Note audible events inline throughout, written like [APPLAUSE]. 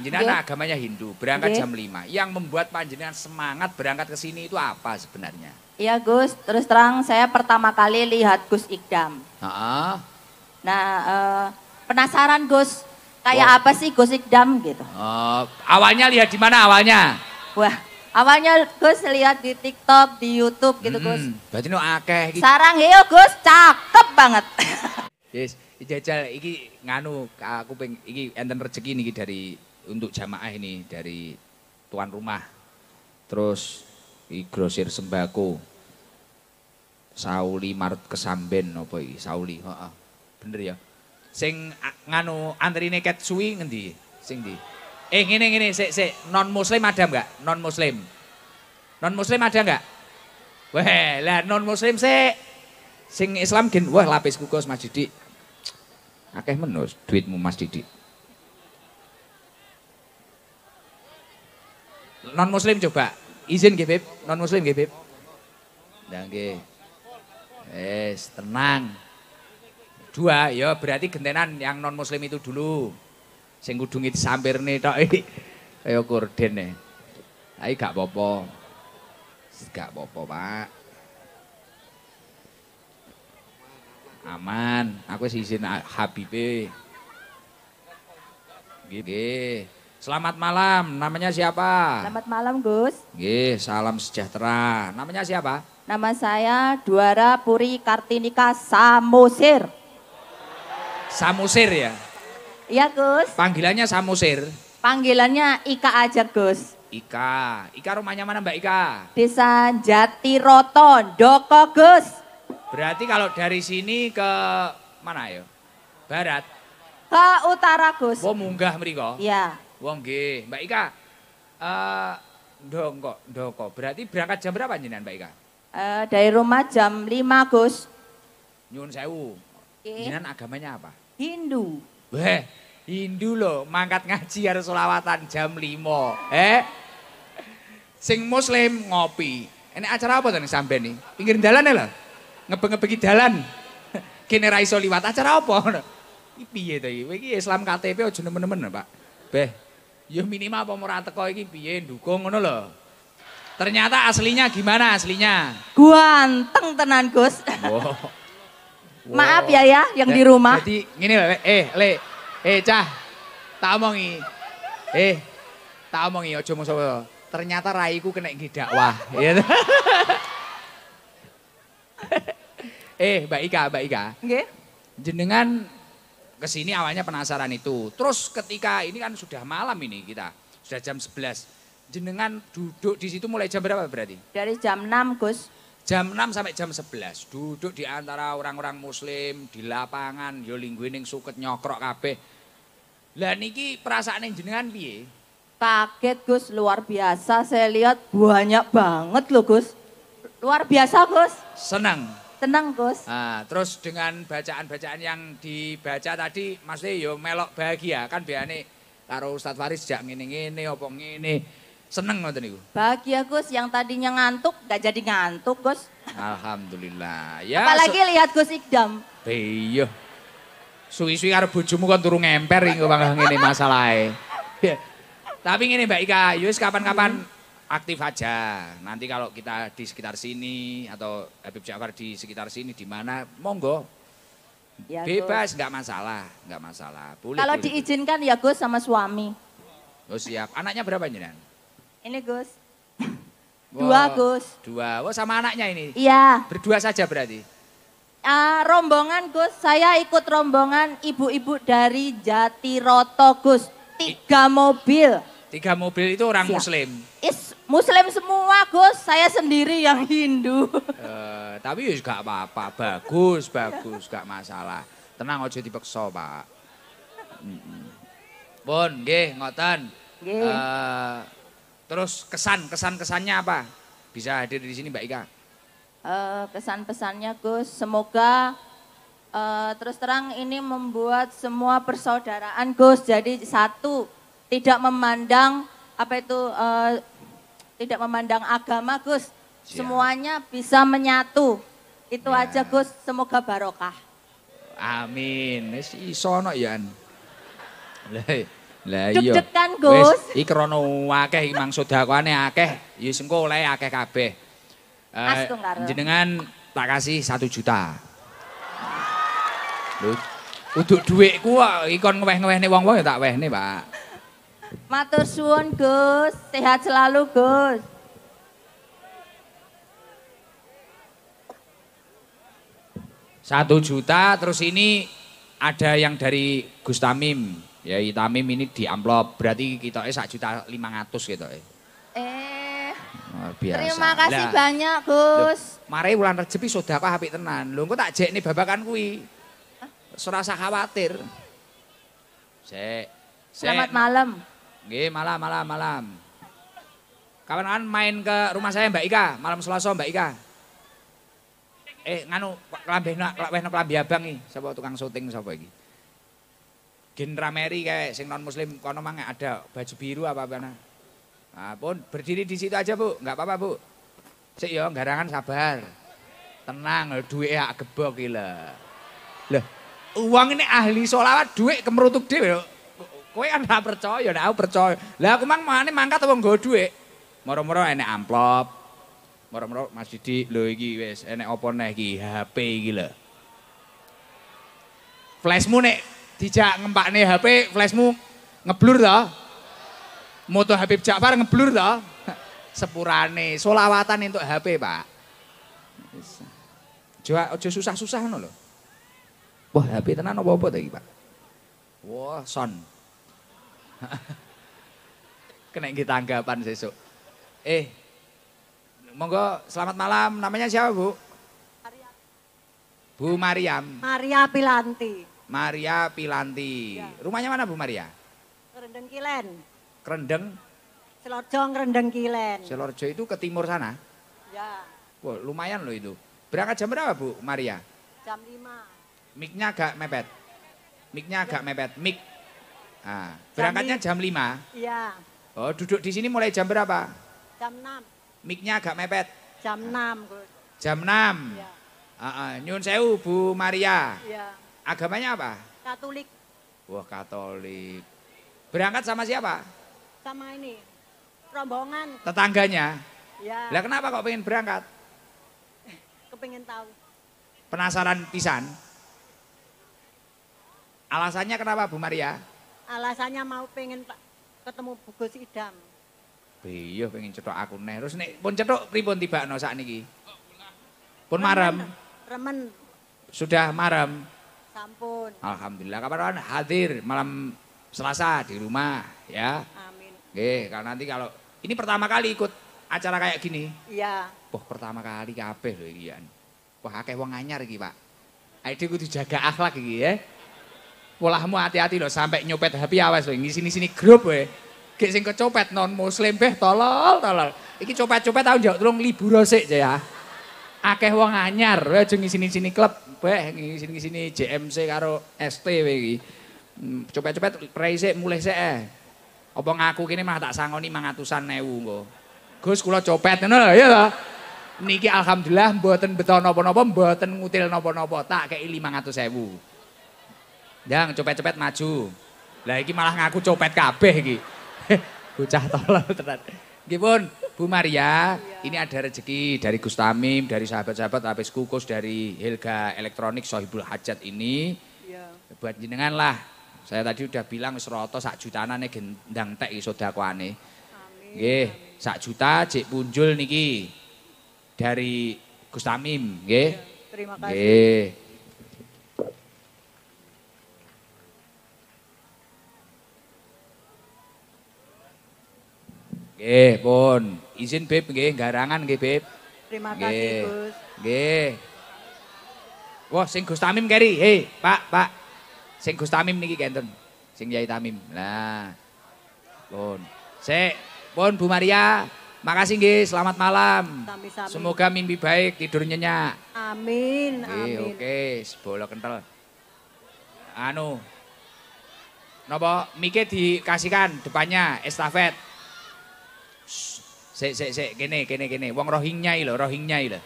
Jenengan iya. agamanya Hindu, berangkat Nggih. Iya. jam 5. Yang membuat panjenengan semangat berangkat ke sini itu apa sebenarnya? Iya Gus, terus terang saya pertama kali lihat Gus Ikdam. -ha. Nah, uh, penasaran Gus, kayak Wow. apa sih Gus Ikdam gitu. Uh, awalnya lihat di mana awalnya? Wah, awalnya Gus lihat di TikTok, di YouTube gitu Gus. Hmm, berarti no akeh iki. Sarang heo iya, Gus, cakep banget. Yes, jajal iki nganu aku pengen iki enten rezeki niki dari untuk jamaah ini dari tuan rumah. Terus grosir sembako. Sauli Mart Kesamben apa iki? Sauli, Bener ya. Sing nganu antrine ket suwi ngendi? Sing di? Eh ngene ngene sik sik non muslim ada enggak? Non muslim. Non muslim ada enggak? Wah, lah non muslim sik. Sing Islam gen wah lapis kukus Mas Didik. Akeh menus duitmu Mas Didik. non muslim coba. Izin gebib Non muslim gebib jangge, es tenang. Dua, ya berarti gentenan yang non muslim itu dulu. Sing kudungi disampirne tok iki. [LAUGHS] Kaya nih, Ayo gak apa Gak apa Pak. Aman, aku izin Habibe. Nggih. Selamat malam, namanya siapa? Selamat malam Gus. Ye, salam sejahtera. Namanya siapa? Nama saya Duara Puri Kartinika Samusir. Samusir ya? Iya Gus. Panggilannya Samusir? Panggilannya Ika aja Gus. Ika. Ika rumahnya mana Mbak Ika? Desa Jatiroton Doko Gus. Berarti kalau dari sini ke mana ya? Barat? Ke utara Gus. Oh munggah mereka? Iya. Wong nggih, Mbak Ika. Eh ndongko, ndoko. Berarti berangkat jam berapa jenengan Mbak Ika? Uh, dari rumah jam 5, Gus. Nyun sewu. Okay. Jenengan agamanya apa? Hindu. Weh, Hindu loh, mangkat ngaji harus selawatan jam 5. Eh? Sing muslim ngopi. Ini acara apa tadi sampai nih? Pinggir jalan ya lah. Ngebeng-ngebengi dalan. [LAUGHS] Kene ra liwat acara apa? [LAUGHS] Iki piye tadi. iki? Islam KTP aja nemen-nemen, Pak. Beh, Ya minimal apa murah teko ini piye dukung ngono loh. Ternyata aslinya gimana aslinya? Guanteng tenan Gus. Wow. wow. [LAUGHS] Maaf ya ya yang di ya, rumah. Jadi ngene eh le eh cah tak omongi. Eh tak omongi ojo mau sapa. Ternyata raiku kena gidak wah. [LAUGHS] Iya [LAUGHS] eh Mbak Ika, Mbak Ika. Okay. Jenengan kesini awalnya penasaran itu. Terus ketika ini kan sudah malam ini kita, sudah jam 11. Jenengan duduk di situ mulai jam berapa berarti? Dari jam 6 Gus. Jam 6 sampai jam 11 duduk di antara orang-orang muslim di lapangan yo lingguining suket nyokrok kabeh. Lah niki perasaan jenengan piye? Kaget Gus, luar biasa. Saya lihat banyak banget loh Gus. Luar biasa Gus. Senang. Seneng Gus. Nah, terus dengan bacaan-bacaan yang dibaca tadi maksudnya yo melok bahagia kan biasanya karo Ustadz Faris sejak ngene-ngene opong ngene. Seneng nonton itu. Bahagia Gus yang tadinya ngantuk gak jadi ngantuk Gus. Alhamdulillah. Ya. Apalagi so lihat Gus Iqdam. Iya. Suwi-suwi karo bojomu kan turun ngemper ini, kok ngene masalahe. [LAUGHS] Tapi ini Mbak Ika, yus kapan-kapan hmm aktif aja. Nanti kalau kita di sekitar sini atau Habib Ja'far di sekitar sini di mana monggo. Ya, Bebas nggak masalah, nggak masalah. Boleh, kalau boleh, diizinkan boleh. ya Gus sama suami. Oh siap. Anaknya berapa jenengan? Ini Gus. Wow, [LAUGHS] dua Gus. Dua. Wah oh, wow, sama anaknya ini. Iya. Berdua saja berarti. Uh, rombongan Gus, saya ikut rombongan ibu-ibu dari Jatiroto Gus. Tiga mobil. Tiga mobil itu orang Siap. Muslim. Is Muslim semua Gus, saya sendiri yang Hindu. Uh, tapi ya gak apa-apa, bagus, bagus, gak masalah. Tenang aja dipeksa Pak. Bon, Ge, ngotan. Uh, terus kesan, kesan-kesannya apa? Bisa hadir di sini Mbak Ika. Uh, kesan-pesannya Gus, semoga uh, terus terang ini membuat semua persaudaraan Gus jadi satu. Tidak memandang apa itu uh, tidak memandang agama Gus. Semuanya bisa menyatu. Itu ya. aja Gus, semoga barokah. Amin. Wis iso no ya. Lah iya. deg Gus. Wis iki krana akeh iki mangsud dakwane akeh, ya sing oleh akeh kabeh. Eh, jenengan tak kasih satu juta. Lho, untuk duit kok ikon ngeweh nih wong-wong ya tak nih Pak. Matur suwun Gus, sehat selalu Gus. Satu juta terus ini ada yang dari Gus Tamim. Ya Tamim ini di amplop, berarti kita eh satu juta lima ratus gitu eh. Eh, biasa. terima kasih banyak Gus. mari bulan rezeki sudah apa habis tenan. lu engko tak nih babakan kui, Serasa khawatir. se, Selamat malam. Nggih, malam, malam, malam. Kawan-kawan main ke rumah saya Mbak Ika, malam Selasa Mbak Ika. Eh, nganu klambehna, klambehna klambi abang iki, siapa tukang syuting siapa lagi. Gendra Mary kayak sing non muslim kono mang ada baju biru apa apa nah. pun berdiri di situ aja bu, nggak apa-apa bu. Sik yo garangan sabar, tenang, duit ya gebok gila. Loh, uang ini ahli solawat duit kemerutuk dia. loh. Kowe kan gak percaya, nek aku percaya. Lah aku mang mangane mangkat wong nggo dhuwit. Moro-moro enek amplop. Moro-moro Mas Didi lho iki wis enek apa neh iki HP iki lho. Flashmu nek dijak ngempakne HP, flashmu ngeblur to? Moto Habib Ja'far ngeblur to? [LAUGHS] Sepurane, solawatan untuk HP, Pak. Jawa aja susah-susah ngono lho. Wah, HP tenan apa-apa ta iki, Pak? Wah, son. [LAUGHS] Kena kita gitu tanggapan sesuk. Eh, monggo selamat malam. Namanya siapa Bu? Bu Mariam. Maria Pilanti. Maria Pilanti. Ya. Rumahnya mana Bu Maria? Kerendeng Kilen. Kerendeng? Selorjo Kerendeng Kilen. Selorjo itu ke timur sana? Ya. Wah, lumayan loh itu. Berangkat jam berapa Bu Maria? Jam 5. Miknya agak mepet. Miknya agak ya. mepet. Mik Nah, berangkatnya jam 5? Iya. Oh, duduk di sini mulai jam berapa? Jam 6. Miknya agak mepet? Jam 6. Ah. Jam 6? Iya. Uh, ah, uh, ah. Nyun Sewu, Bu Maria. Iya. Agamanya apa? Katolik. Wah, Katolik. Berangkat sama siapa? Sama ini, rombongan. Tetangganya? Ya. Lah kenapa kok pengen berangkat? [LAUGHS] Kepengen tahu. Penasaran pisan? Alasannya kenapa Bu Maria? Alasannya mau pengen ketemu Bu Gus Idam. Iya pengen cetok aku nih, Terus nih pun cetok no saat ini. Pun maram. Remen. Sudah maram. Sampun. Alhamdulillah kapan hadir malam Selasa di rumah ya. Amin. Oke, kalau nanti kalau ini pertama kali ikut acara kayak gini. Iya. Wah, pertama kali kabeh loh iya Wah, akeh wong anyar iki, Pak. Ayo kudu jaga akhlak iki ya. Wolahmu hati-hati loh sampai nyopet HP awas loh. Ini sini sini grup we. Gek sing kecopet non muslim beh tolol tolol. Iki copet-copet tahun jauh tolong libur sik ya. Akeh wong anyar, aja ngisini sini sini klub, beh ngisini sini sini JMC karo ST we iki. Hmm, copet-copet rai mulai sik eh. Apa ngaku kini mah tak sangoni mangatusan ewu go. Gus kula copet ngono lho ya lah. Niki alhamdulillah mboten beton nopo-nopo, mboten ngutil nopo-nopo, tak kei 500.000. Yang copet-copet maju. Lah iki malah ngaku copet kabeh iki. [LAUGHS] Bocah tolol tenan. Nggih pun, Bu Maria, ini ada rezeki dari Gustamim, dari sahabat-sahabat habis kukus dari Helga Elektronik Sohibul Hajat ini. Ya. Buat jenengan lah. Saya tadi udah bilang Suroto sak sak jutanane gendang tek iso dakwane. Nggih, sak juta cek punjul niki dari Gustamim, nggih. Iya, terima kasih. Nggih. Nggih, pun. Izin Beb nggih, garangan nggih, Beb. Terima kasih, Gus. Nggih. Wah, sing Gus Tamim keri. Hei, Pak, Pak. Sing Gus Tamim niki kenten. Sing Yai Tamim. Nah. Pun. Sik, pun Bu Maria. Makasih nggih, selamat malam. Sami, sami. Semoga mimpi baik, tidur nyenyak. Amin, amin. Oke, sebolo kental. Anu. Nopo, mike dikasihkan depannya estafet. Sik sik sik kene kene kene wong Rohingya iki lho, Rohingya iki lho.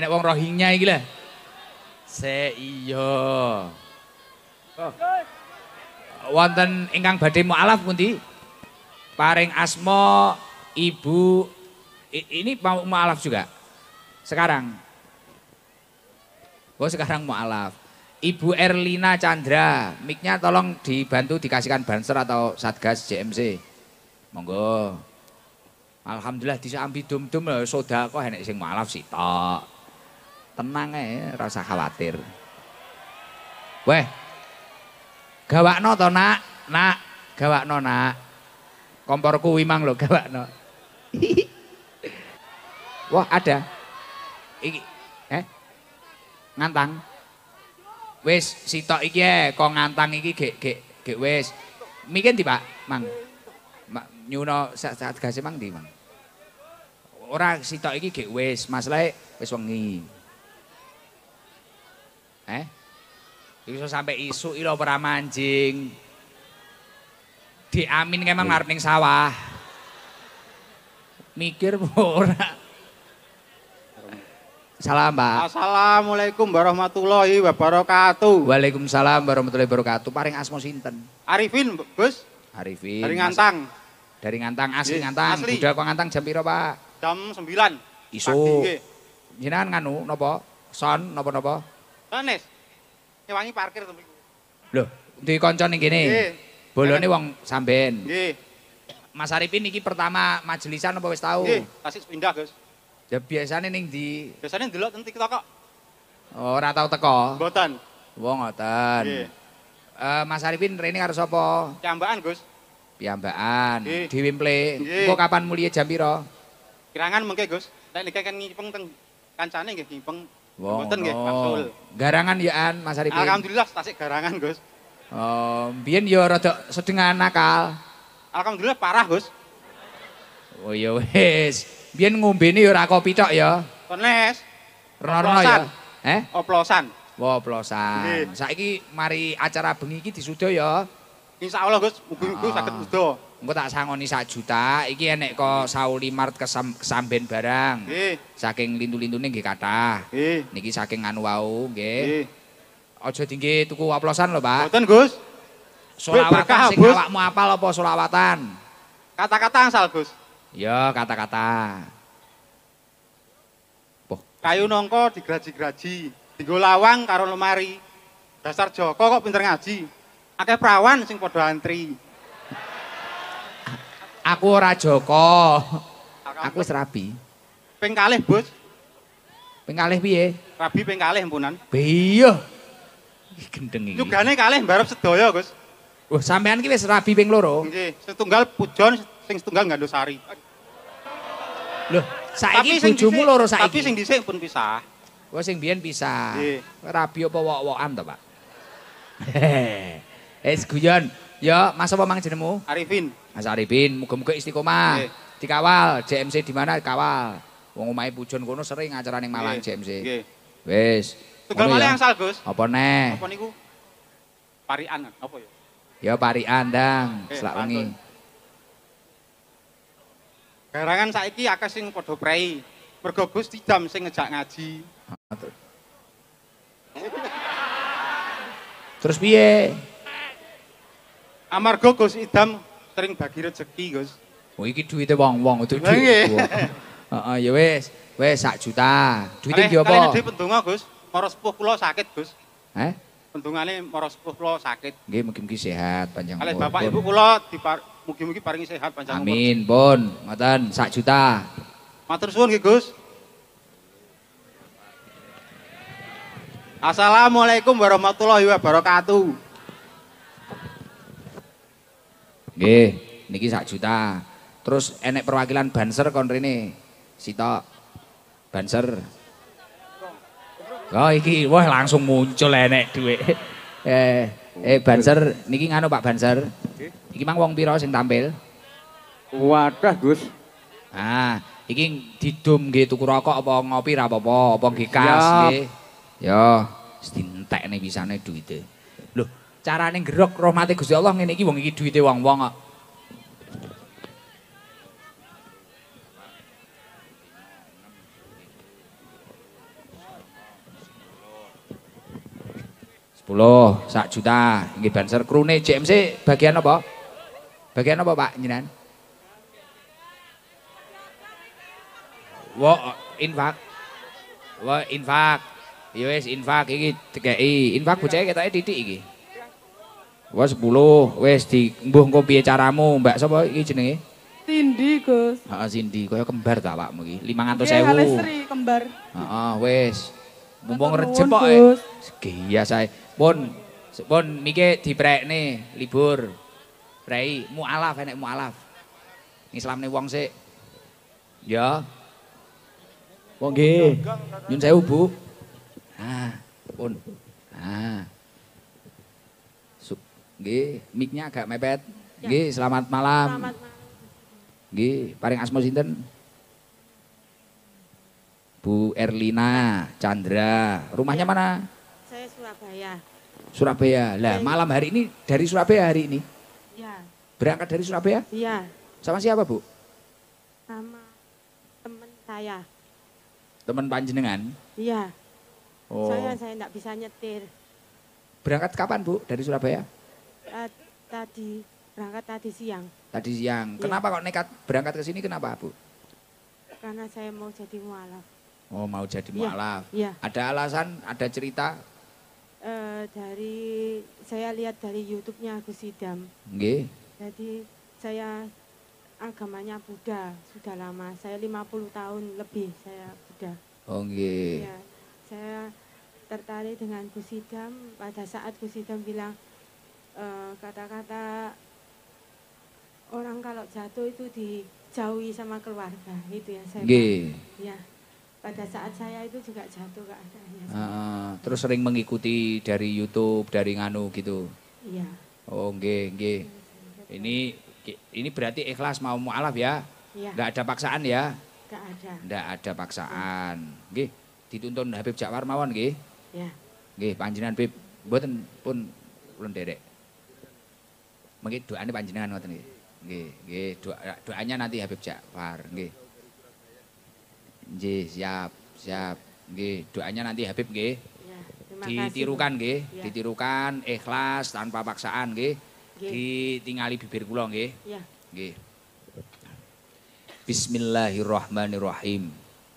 Enak wong Rohingya iki lho. Sik iya. Oh. Wonten ingkang badhe mualaf pundi? Paring asma Ibu I, ini mau mualaf juga. Sekarang. Oh sekarang mualaf. Ibu Erlina Chandra, mic tolong dibantu dikasihkan banser atau Satgas JMC. Monggo. Alhamdulillah disambi dum-dum lho sedekah enek sing malap sitok. Tenang ae, ora usah khawatir. Weh. Gawakno to, Nak? Nak, gawakno, Nak. Komporku wimang lho [LAUGHS] gawakno. Wah, ada. Iki eh ngantang. Wis sitok iki ae, kok ngantang iki gek gek gek wis. Mikin di, Pak? Mang. Nyuno sak-sak gase Mang di, ora sitok iki gek wis, Lek wis wengi. Eh? Iso sampe isuk ilo ora Diamin kemang ngarep iya. ning sawah. Mikir [LAUGHS] ora. Salam, Pak. Assalamualaikum warahmatullahi wabarakatuh. Waalaikumsalam warahmatullahi wabarakatuh. Paring asmo sinten? Arifin, Gus. Arifin. Dari Ngantang. Dari Ngantang, asli yes, iya, Ngantang. Asli. Budal kok Ngantang jam piro, Pak? Jam 9. Iso. Jenengan nganu napa? Son napa-napa? Sones. Nyewangi parkir to Lho, di kanca ning kene. Bolone wong samben. Mas Arifin ini pertama majelisan apa wis tau? Nggih, tasik pindah, Gus. Ya biasane ning ndi? Biasane ndelok ten TikTok kok. Oh, ora tau teko. Mboten. Wong oh, ngoten. Eh, Mas Arifin rene karo sapa? Cambakan, Gus. piambaan di mple. Engko kapan mulia jam Gerangan mungkin Gus. Lek niki kan ngipeng teng kancane nggih ngipeng. Mboten nggih, kapsul. Garangan ya An, Mas Arifin. Alhamdulillah tasik garangan Gus. Oh, biyen ya rada sedengan nakal. Alhamdulillah parah Gus. Oh ya wis. Biyen ngombene ya ora kopi tok ya. Kones. Rono ya. Eh? Oplosan. Wah, oplosan. Saiki mari acara bengi iki disudo ya. Insyaallah Gus, mugi-mugi ah. saged muda. Engko tak sangoni sak juta, iki enek kok sauli mart kesam, kesamben barang. Nggih. Saking lintu-lintune nggih kathah. Nggih. Niki saking anu wau nggih. Nggih. Aja dingge tuku waplosan lho, Pak. Mboten, Gus. Solawatan sing awakmu apal apa solawatan? Kata-kata angsal, Gus. Ya, kata-kata. Poh. Kayu nongko digraji-graji, dienggo lawang karo lemari. Dasar Joko kok pinter ngaji. Akeh perawan sing padha antri. Aku ora Joko. Aku wis rabi. Ping kalih, Bos. Ping kalih piye? Rabi ping kalih ampunan. Iya. Gendeng iki. Lugane kalih mbarep sedaya, Gus. Wah, sampean ki wis rabi ping loro. Nggih, setunggal pujon sing setunggal Gandusari. Loh, saiki bojomu loro saiki. Tapi sing dhisik pun pisah. Wah, oh, sing biyen pisah. Nggih. Rabi apa wok-wokan to, Pak? [LAUGHS] Eh, guyon. Ya, Mas apa mang jenemu? Arifin. Mas Arifin, muka muga istiqomah. Yeah. Dikawal, JMC di mana Kawal. Wong omahe Pujon kono sering acara ning Malang JMC. Nggih. Wis. Tegal ya? Malang yang salgus. Gus. Apa neh? Apa niku? Parian apa ya? Ya parian, Dang. Selak wengi. Garangan saiki akeh sing padha prei. Mergo Gus didam sing ngejak ngaji. Ah, Terus piye? Amarga Gus Idam catering bagi rezeki, Gus. Oh iki duwite wong-wong itu duit. Ah, [LAUGHS] ya wes, wes sak juta. Duite ki apa? Kali pentungan Gus. moros sepuh kulo sakit, Gus. Pentungan ini moros sepuh kulo sakit. Nggih, mungkin mugi sehat panjang umur. bapak ibu par mungkin mungkin paringi sehat panjang umur. Amin, bon, matan sak juta. Matur suwun Gus. Assalamualaikum warahmatullahi wabarakatuh. Nggih, niki sak juta. Terus enek perwakilan banser kon rene. Sita, Banser. Oh iki wah langsung muncul enek dhuwit. [LAUGHS] Eh, eh banser niki ngono Pak Banser. Iki mang wong pira sing tampil? Wadah, Gus. Ah, iki didum nggih tuku rokok apa ngopi ra apa-apa, apa nggih kas nggih. Yo, sintekne pisane dhuwite. Carane gerok rahmate Gusti Allah ngene iki wong iki duwite wong-wong sepuluh sak juta ini banser krune JMC bagian apa bagian apa Pak jenengan Wo, infak wo infak yo ya wis infak iki dikeki infak kita ketoke titik iki Wah sepuluh, wes di mbuh kopi caramu, mbak sopo ini jenenge? Sindi Gus. Ah Sindi, kau kembar tak pak mugi? Lima ratus ribu. Iya kembar. Ah wes, mumpung rejep pak eh. Iya saya, pun, pun mike di prek nih, libur, prei, mualaf enak mualaf. Islam nih uang sih, ya. Wong ge. Nyun sewu, Bu. Nah, pun. Nah. Nggih, miknya agak mepet. Ya. G, selamat malam. G, paling asmo sinten? Bu Erlina Chandra. Rumahnya ya. mana? Saya Surabaya. Surabaya. Lah, ya, malam hari ini dari Surabaya hari ini. Ya. Berangkat dari Surabaya? Iya. Sama siapa, Bu? Sama teman saya. Teman panjenengan? Iya. Oh. Soalnya saya enggak bisa nyetir. Berangkat kapan, Bu, dari Surabaya? Eh, tadi berangkat tadi siang. Tadi siang. Iya. Kenapa ya. kok nekat berangkat ke sini? Kenapa, Bu? Karena saya mau jadi mualaf. Oh, mau jadi iya, mualaf. Ya, ya. Ada alasan, ada cerita? E, dari saya lihat dari YouTube-nya Agus Sidam. Nggih. Jadi saya agamanya Buddha sudah lama. Saya 50 tahun lebih saya Buddha. Oh, nggih. Ya, saya tertarik dengan Gus Sidam pada saat Gus Sidam bilang Eh, kata-kata uh, orang kalau jatuh itu dijauhi sama keluarga itu ya saya G. ya pada saat saya itu juga jatuh kak. uh, ya. terus sering mengikuti dari YouTube dari nganu gitu iya oh g g ini ini berarti ikhlas mau mualaf ya iya nggak ada paksaan ya nggak ada nggak ada paksaan Nggih, dituntun Habib Jakwar mawon nggih. ya Nggih, panjinan Habib buatan pun belum derek mungkin doanya panjenengan ngoten nggih. Nggih, nggih doa, doanya nanti Habib Ja'far nggih. Nggih, siap, siap. Nggih, doanya nanti Habib nggih. Ya, ditirukan nggih, ya. ditirukan ikhlas tanpa paksaan nggih. Ditingali bibir kula nggih. Ya. Nggih. Bismillahirrahmanirrahim.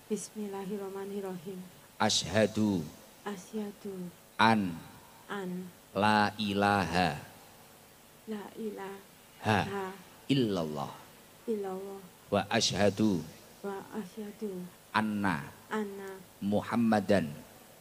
Bismillahirrahmanirrahim. Ashadu. Asyhadu. An. An. La ilaha La ilaha illallah. Illallah. Wa ashadu. Wa ashadu. Anna. Anna. Muhammadan.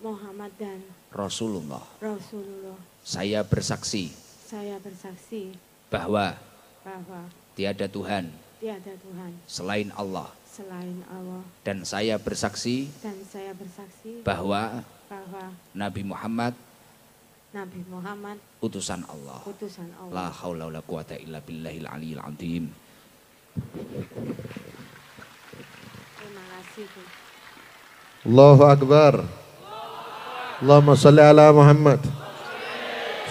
Muhammadan. Rasulullah. Rasulullah. Saya bersaksi. Saya bersaksi. Bahwa. Bahwa. Tiada Tuhan. Tiada Tuhan. Selain Allah. Selain Allah. Dan saya bersaksi. Dan saya bersaksi. Bahwa. Bahwa. Nabi Muhammad Nabi Muhammad utusan Allah. Utusan Allah. La haula wala quwata illa billahil aliyil azim. Terima kasih. Allahu akbar. Allahumma salli ala Muhammad.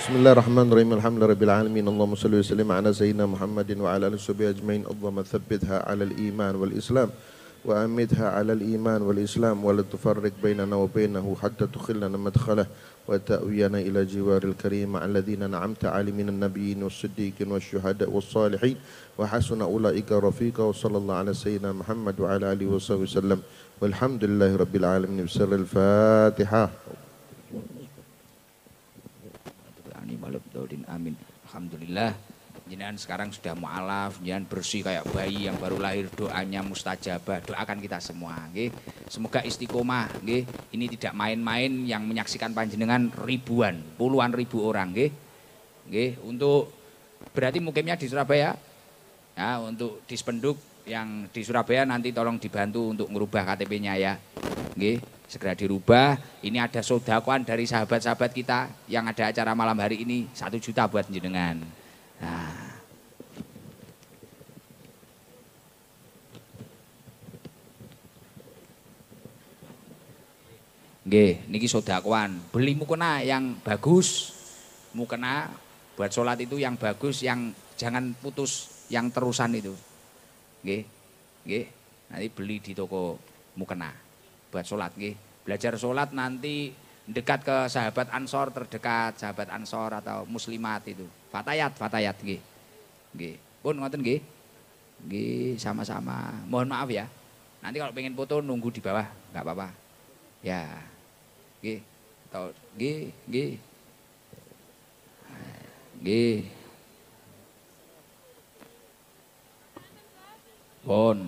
بسم الله الرحمن الرحيم الحمد لله رب العالمين اللهم صل وسلم على سيدنا محمد وعلى اله وصحبه اجمعين اللهم ثبتها على الايمان والاسلام وعمدها على الإيمان والإسلام ولا تفرق بيننا وبينه حتى تخلنا مدخله وتأوينا إلى جوار الكريم مع الذين نعمت علي من النبيين والصديقين والشهداء والصالحين وحسن أولئك رفيقا وصلى الله على سيدنا محمد وعلى آله وصحبه وسلم والحمد لله رب العالمين بسر الفاتحة الحمد لله Jenengan sekarang sudah mualaf, jenengan bersih kayak bayi yang baru lahir doanya mustajabah. Doakan kita semua, nggih. Semoga istiqomah, nggih. Ini tidak main-main yang menyaksikan panjenengan ribuan, puluhan ribu orang, nggih. Nggih, untuk berarti mukimnya di Surabaya. Ya, untuk dispenduk yang di Surabaya nanti tolong dibantu untuk merubah KTP-nya ya. Nggih, segera dirubah. Ini ada sodakuan dari sahabat-sahabat kita yang ada acara malam hari ini satu juta buat jenengan. Nah, Nggih, niki sodakwan. Beli mukena yang bagus. Mukena buat sholat itu yang bagus, yang jangan putus, yang terusan itu. Nggih. Nggih. Nanti beli di toko mukena buat sholat nggih. Belajar sholat nanti dekat ke sahabat ansor terdekat, sahabat ansor atau muslimat itu. Fatayat, fatayat nggih. Nggih. Pun ngoten nggih. Nggih, sama-sama. Mohon maaf ya. Nanti kalau pengen foto nunggu di bawah, nggak apa-apa. Ya, G, tahu G, G, G. Bon,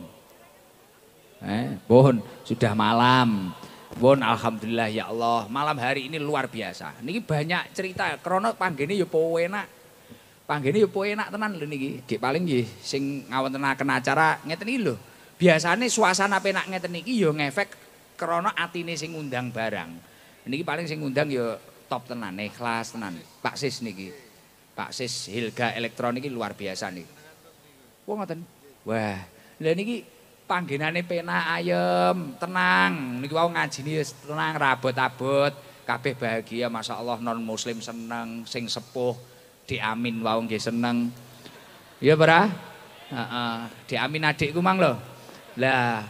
eh, bon, sudah malam. Bon, alhamdulillah ya Allah. Malam hari ini luar biasa. Ini banyak cerita. Krono panggini yo ya enak. Panggini yo ya enak tenan lho niki. g paling gih, sing kena acara ngeten iki lho. Biasane suasana penak ngeten iki yo ya ngefek krono atine sing ngundang barang. Niki paling sing ngundang ya top tenan, ikhlas tenan. Pak Sis niki. Pak Sis Hilga Elektronik ini luar biasa niki. Wah ngoten. Wah, lha niki panggenane penak ayem, tenang. Niki wau ngaji wis tenang, rabot-abot, kabeh bahagia, masyaallah non muslim seneng, sing sepuh diamin wau nggih seneng. Iya, Pak? Heeh, diamin adikku mang lho. Lah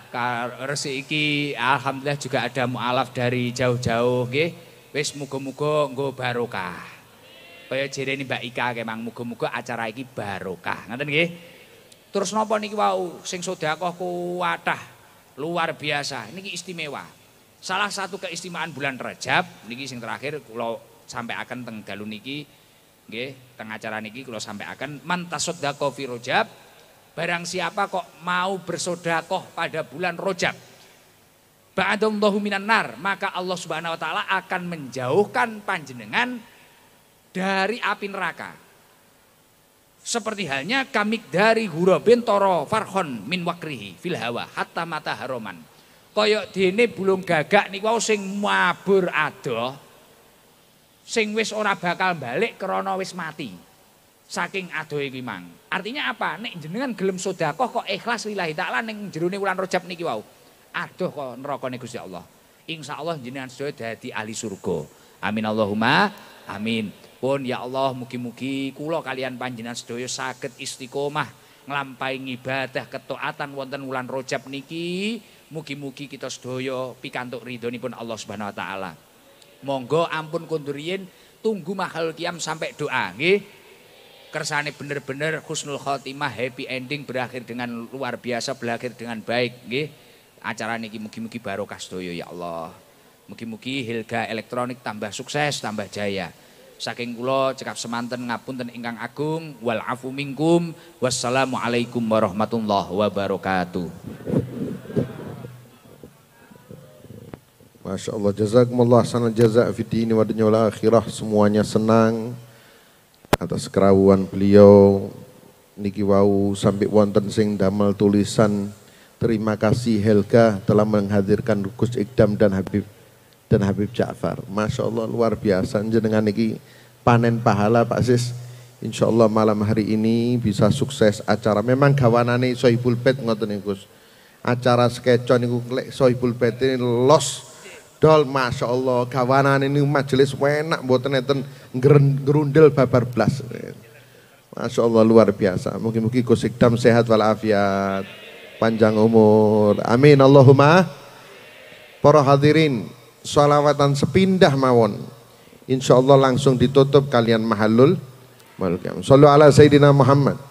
resi iki alhamdulillah juga ada mualaf dari jauh-jauh nggih. -jauh, Wis muga-muga nggo barokah. Kaya jerene Mbak Ika kemang muga-muga acara iki barokah. Ngoten nggih. Terus napa niki wau sing sedekah kuatah luar biasa. Niki istimewa. Salah satu keistimewaan bulan Rajab niki sing terakhir kula sampaikan teng dalu niki nggih teng acara niki kula sampaikan man tasaddaqo fi Rajab Barang siapa kok mau bersodakoh pada bulan rojab. Ba'adallahu minan nar. Maka Allah subhanahu wa ta'ala akan menjauhkan panjenengan dari api neraka. Seperti halnya kamik dari huro bintoro farhon min wakrihi filhawa hatta mata haroman. Koyok dini belum gagak nih wau sing mabur adoh. Sing wis ora bakal balik krono wis mati saking adoh iki mang. Artinya apa? Nek jenengan gelem sedekah kok ikhlas lillahi taala ning jerone wulan Rajab niki wau. Adoh kok nerakane Gusti Allah. Insyaallah jenengan sedaya dadi ahli surga. Amin Allahumma amin. Pun ya Allah mugi-mugi kula kalian panjenengan sedaya saged istiqomah nglampahi ibadah ketaatan wonten wulan Rajab niki. Mugi-mugi kita sedaya pikantuk ridhonipun Allah Subhanahu wa taala. Monggo ampun kunduriyin tunggu mahal kiam sampai doa nggih kersane bener-bener husnul khotimah happy ending berakhir dengan luar biasa berakhir dengan baik nggih acara niki mugi-mugi barokah sedoyo ya Allah mugi-mugi Hilga elektronik tambah sukses tambah jaya saking kula cekap semanten ngapunten ingkang agung wal afu minkum wassalamualaikum warahmatullahi wabarakatuh Masya Allah jazakumullah sana jazak fitini wa dunia akhirah semuanya senang atas kerawuan beliau niki wau sampai wonten sing damel tulisan terima kasih Helga telah menghadirkan Gus Ikdam dan Habib dan Habib Ja'far. Masya Allah luar biasa jenengan niki panen pahala Pak Sis. Insya Allah malam hari ini bisa sukses acara. Memang kawanane Sohibul Bed ngoten Gus. Acara sketchon niku lek Sohibul Bet ini los Dol Masya Allah kawanan ini majelis enak buat neten gerundel babar belas. Masya Allah luar biasa. Mungkin-mungkin kusikdam sehat walafiat. Panjang umur. Amin Allahumma. Para hadirin salawatan sepindah mawon. Insya Allah langsung ditutup kalian mahalul. Salu ala Sayyidina Muhammad.